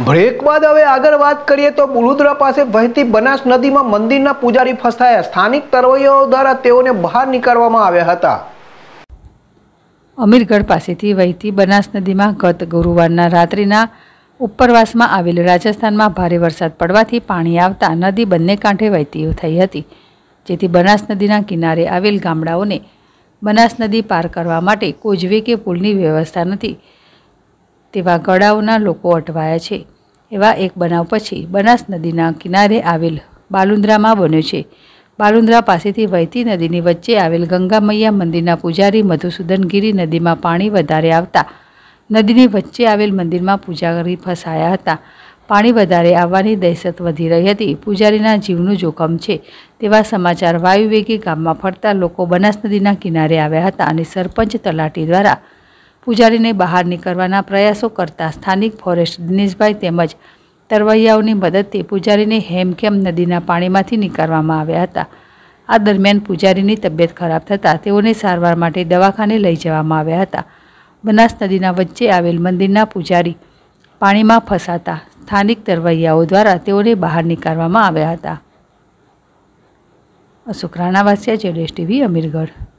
break બાદ હવે આગળ વાત કરીએ તો બુલુદરા પાસે વહેતી બનાસ નદીમાં મંદિરના પૂજારી ફસાયા સ્થાનિક તરવૈયાઓ દ્વારા તેઓને બહાર નીકળવામાં આવ્યા હતા અમીરગઢ પાસેથી વહેતી બનાસ નદીમાં ગત ગુરુવારના રાત્રિના ઉપરવાસમાં આવેલ રાજસ્થાનમાં ભારે વરસાદ પડવાથી પાણી આવતા નદી બંને કાંઠે વહેતી થઈ હતી જેથી બનાસ નદીના કિનારે આવેલ ગામડાઓને બનાસ નદી પાર કરવા માટે કોજવે કે પુલની વ્યવસ્થા નથી તેવા ગળાઓના લોકો અટવાયા છે એવા એક બનાવ પછી બનાસ નદીના કિનારે આવેલ બાલુંદ્રામાં બન્યો છે બાલુંદ્રા પાસેથી વહેતી નદીની વચ્ચે આવેલ ગંગા મૈયા મંદિરના પૂજારી મધુસૂદનગીરી નદીમાં પાણી વધારે આવતા નદીની વચ્ચે આવેલ મંદિરમાં પૂજારી ફસાયા હતા પાણી વધારે આવવાની દહેશત વધી રહી હતી પૂજારીના જીવનું જોખમ છે તેવા સમાચાર વાયુવેગી ગામમાં ફરતા લોકો બનાસ નદીના કિનારે આવ્યા હતા અને સરપંચ તલાટી દ્વારા પૂજારીને બહાર નીકળવાના પ્રયાસો કરતા સ્થાનિક ફોરેસ્ટ દિનેશભાઈ તેમજ તરવૈયાઓની મદદથી પૂજારીને હેમખેમ નદીના પાણીમાંથી નીકળવામાં આવ્યા હતા આ દરમિયાન પૂજારીની તબિયત ખરાબ થતાં તેઓને સારવાર માટે દવાખાને લઈ જવામાં આવ્યા હતા બનાસ નદીના વચ્ચે આવેલ મંદિરના પૂજારી પાણીમાં ફસાતા સ્થાનિક તરવૈયાઓ દ્વારા તેઓને બહાર નીકળવામાં આવ્યા હતા અશોક રાણાવાસિયા જેડેશ ટીવી અમીરગઢ